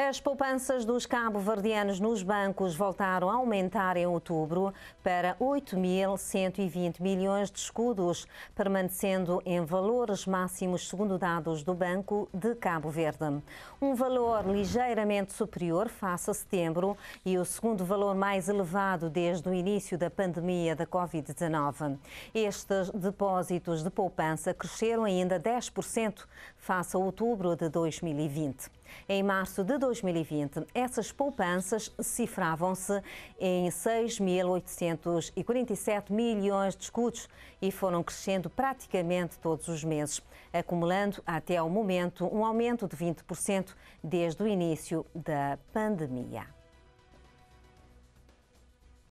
As poupanças dos cabo-verdianos nos bancos voltaram a aumentar em outubro para 8.120 milhões de escudos, permanecendo em valores máximos segundo dados do Banco de Cabo Verde. Um valor ligeiramente superior face a setembro e o segundo valor mais elevado desde o início da pandemia da Covid-19. Estes depósitos de poupança cresceram ainda 10% face a outubro de 2020. Em março de 2020. Essas poupanças cifravam-se em 6.847 milhões de escudos e foram crescendo praticamente todos os meses, acumulando até ao momento um aumento de 20% desde o início da pandemia.